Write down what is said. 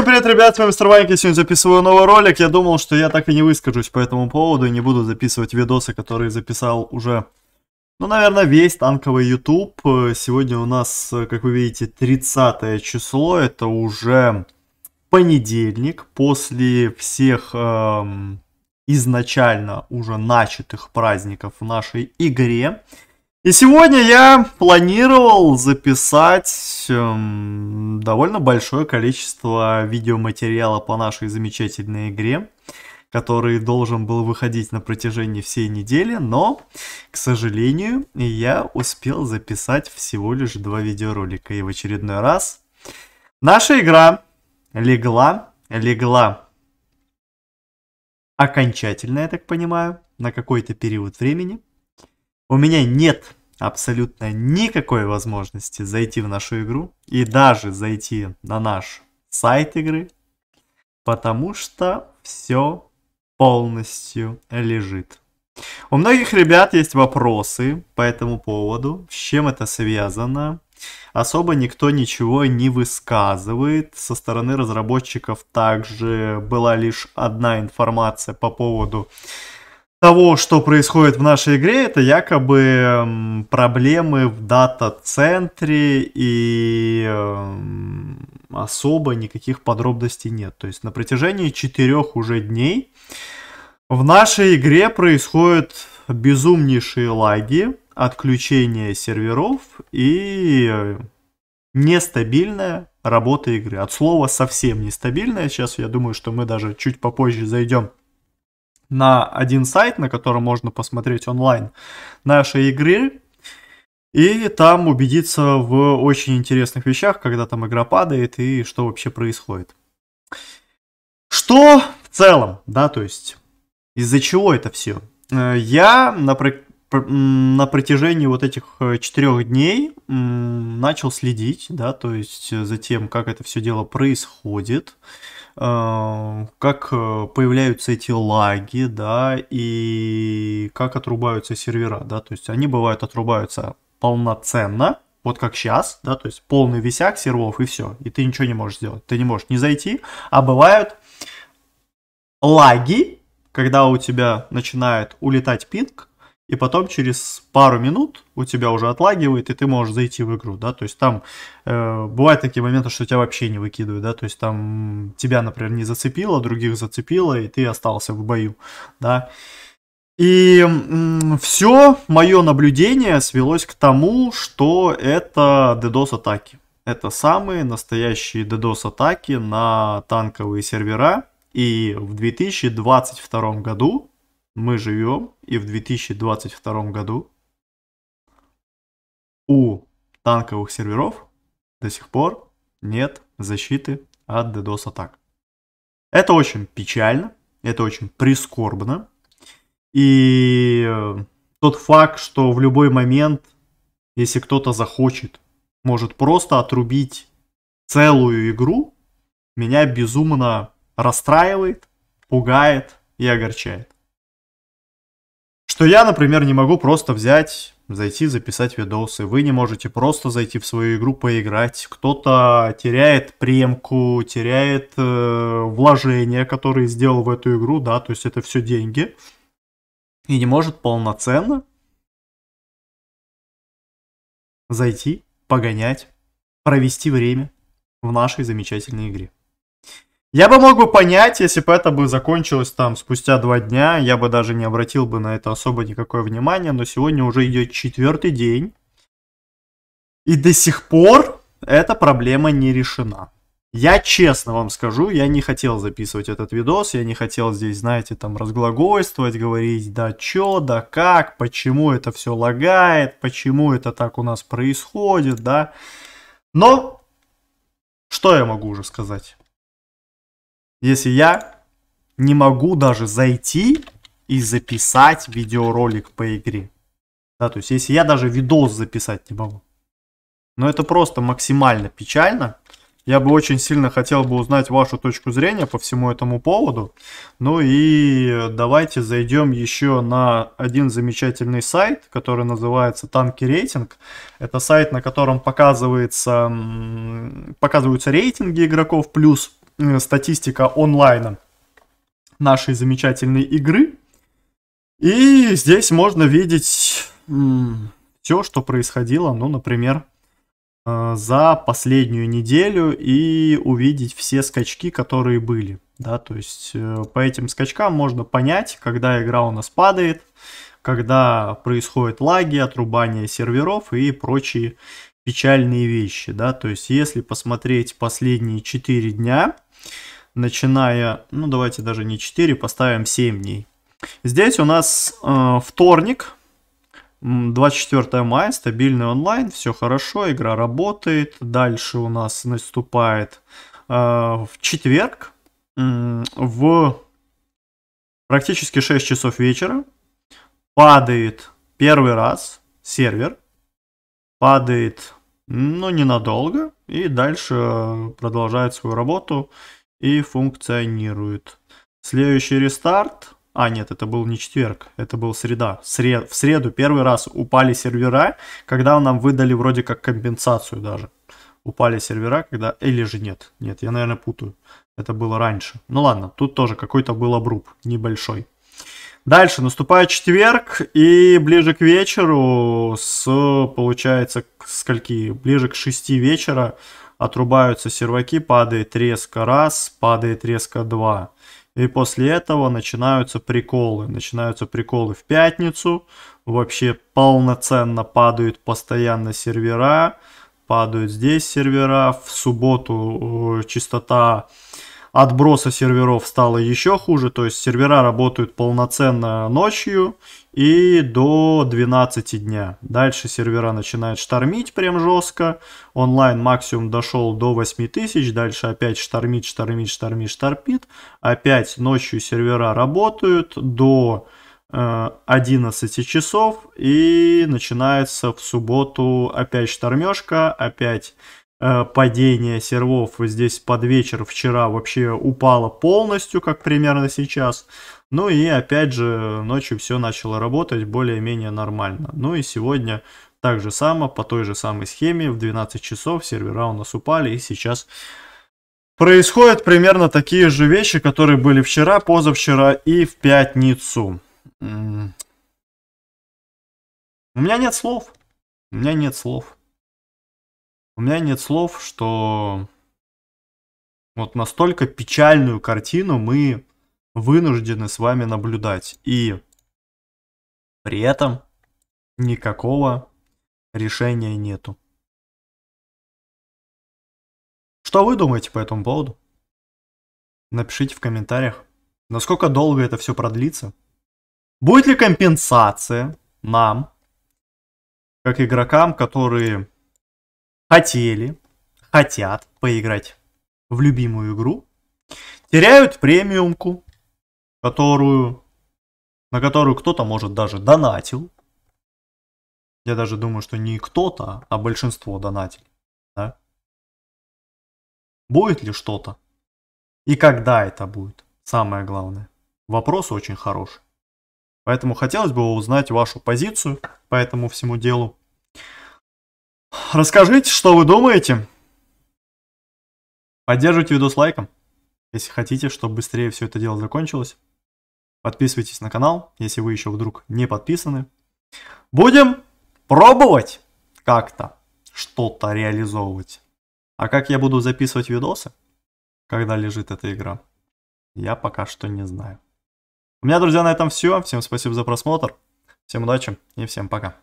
Всем привет, ребят, с вами Старвайк, сегодня записываю новый ролик. Я думал, что я так и не выскажусь по этому поводу и не буду записывать видосы, которые записал уже, ну, наверное, весь танковый YouTube. Сегодня у нас, как вы видите, 30 число, это уже понедельник, после всех эм, изначально уже начатых праздников в нашей игре. И сегодня я планировал записать эм, довольно большое количество видеоматериала по нашей замечательной игре, который должен был выходить на протяжении всей недели, но, к сожалению, я успел записать всего лишь два видеоролика. И в очередной раз наша игра легла, легла окончательно, я так понимаю, на какой-то период времени – у меня нет абсолютно никакой возможности зайти в нашу игру и даже зайти на наш сайт игры, потому что все полностью лежит. У многих ребят есть вопросы по этому поводу, с чем это связано. Особо никто ничего не высказывает. Со стороны разработчиков также была лишь одна информация по поводу того, что происходит в нашей игре, это якобы эм, проблемы в дата-центре и эм, особо никаких подробностей нет. То есть на протяжении четырех уже дней в нашей игре происходят безумнейшие лаги, отключение серверов и нестабильная работа игры. От слова совсем нестабильная. Сейчас я думаю, что мы даже чуть попозже зайдем на один сайт, на котором можно посмотреть онлайн наши игры, и там убедиться в очень интересных вещах, когда там игра падает и что вообще происходит. Что в целом, да, то есть из-за чего это все? Э, я на, на протяжении вот этих э, четырех дней начал следить, да, то есть э, за тем, как это все дело происходит, э, как появляются эти лаги, да, и как отрубаются сервера, да, то есть они бывают отрубаются полноценно, вот как сейчас, да, то есть полный висяк серверов и все, и ты ничего не можешь сделать, ты не можешь не зайти, а бывают лаги, когда у тебя начинает улетать пинг, и потом через пару минут у тебя уже отлагивает, и ты можешь зайти в игру, да, то есть там э, бывают такие моменты, что тебя вообще не выкидывают, да, то есть там тебя, например, не зацепило, других зацепило, и ты остался в бою, да. И все мое наблюдение свелось к тому, что это DDoS атаки. Это самые настоящие DDoS атаки на танковые сервера. И в 2022 году мы живем, и в 2022 году у танковых серверов до сих пор нет защиты от DDoS атак. Это очень печально, это очень прискорбно. И э, тот факт, что в любой момент, если кто-то захочет, может просто отрубить целую игру, меня безумно расстраивает, пугает и огорчает. Что я, например, не могу просто взять, зайти, записать видосы. Вы не можете просто зайти в свою игру поиграть. Кто-то теряет премку, теряет э, вложения, которые сделал в эту игру, да, то есть это все деньги. И не может полноценно зайти, погонять, провести время в нашей замечательной игре. Я бы мог бы понять, если бы это бы закончилось там спустя два дня, я бы даже не обратил бы на это особо никакое внимание, но сегодня уже идет четвертый день, и до сих пор эта проблема не решена. Я честно вам скажу, я не хотел записывать этот видос, я не хотел здесь, знаете, там разглагольствовать, говорить, да чё, да как, почему это все лагает, почему это так у нас происходит, да. Но что я могу уже сказать? если я не могу даже зайти и записать видеоролик по игре. Да, то есть если я даже видос записать не могу. Но это просто максимально печально. Я бы очень сильно хотел бы узнать вашу точку зрения по всему этому поводу. Ну и давайте зайдем еще на один замечательный сайт, который называется Танки Рейтинг. Это сайт, на котором показывается, показываются рейтинги игроков плюс Э, статистика онлайна нашей замечательной игры. И здесь можно видеть все, что происходило, ну, например, э, за последнюю неделю и увидеть все скачки, которые были. Да, то есть э, по этим скачкам можно понять, когда игра у нас падает, когда происходят лаги, отрубание серверов и прочие печальные вещи, да, то есть если посмотреть последние 4 дня, начиная, ну давайте даже не 4, поставим 7 дней. Здесь у нас э, вторник, 24 мая, стабильный онлайн, все хорошо, игра работает. Дальше у нас наступает э, в четверг э, в практически 6 часов вечера падает первый раз сервер, падает, но ненадолго, и дальше продолжает свою работу и функционирует. Следующий рестарт, а нет, это был не четверг, это был среда. Сред, в среду первый раз упали сервера, когда нам выдали вроде как компенсацию даже. Упали сервера, когда... Или же нет, нет, я, наверное, путаю. Это было раньше. Ну ладно, тут тоже какой-то был обруб небольшой. Дальше наступает четверг, и ближе к вечеру, с, получается, к скольки? Ближе к 6 вечера отрубаются серваки, падает резко раз, падает резко два. И после этого начинаются приколы. Начинаются приколы в пятницу. Вообще полноценно падают постоянно сервера. Падают здесь сервера. В субботу э, чистота отброса серверов стало еще хуже, то есть сервера работают полноценно ночью и до 12 дня. Дальше сервера начинают штормить прям жестко, онлайн максимум дошел до 8 тысяч, дальше опять штормит, штормит, штормит, штормит, опять ночью сервера работают до 11 э, часов и начинается в субботу опять штормежка, опять Э, падение сервов здесь под вечер вчера вообще упало полностью, как примерно сейчас. Ну и опять же ночью все начало работать более-менее нормально. Ну и сегодня так же само, по той же самой схеме, в 12 часов сервера у нас упали и сейчас происходят примерно такие же вещи, которые были вчера, позавчера и в пятницу. У меня нет слов. У меня нет слов. У меня нет слов, что вот настолько печальную картину мы вынуждены с вами наблюдать. И при этом никакого решения нету. Что вы думаете по этому поводу? Напишите в комментариях, насколько долго это все продлится. Будет ли компенсация нам, как игрокам, которые хотели, хотят поиграть в любимую игру, теряют премиумку, которую, на которую кто-то, может, даже донатил. Я даже думаю, что не кто-то, а большинство донатили. Да? Будет ли что-то? И когда это будет? Самое главное. Вопрос очень хороший. Поэтому хотелось бы узнать вашу позицию по этому всему делу. Расскажите, что вы думаете. Поддерживайте видос лайком, если хотите, чтобы быстрее все это дело закончилось. Подписывайтесь на канал, если вы еще вдруг не подписаны. Будем пробовать как-то что-то реализовывать. А как я буду записывать видосы, когда лежит эта игра, я пока что не знаю. У меня, друзья, на этом все. Всем спасибо за просмотр. Всем удачи и всем пока.